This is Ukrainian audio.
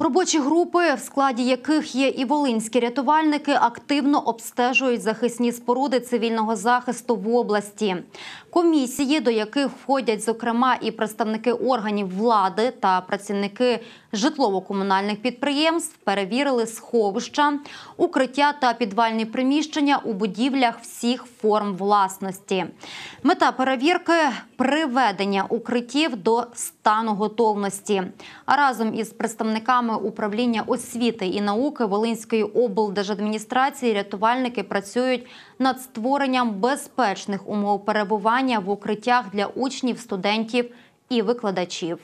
Робочі групи, в складі яких є і волинські рятувальники, активно обстежують захисні споруди цивільного захисту в області. Комісії, до яких входять, зокрема, і представники органів влади та працівники житлово-комунальних підприємств, перевірили сховища, укриття та підвальні приміщення у будівлях всіх форм власності. Мета перевірки приведення укриттів до стану готовності. А разом із представниками саме управління освіти і науки Волинської облдержадміністрації рятувальники працюють над створенням безпечних умов перебування в укриттях для учнів, студентів і викладачів.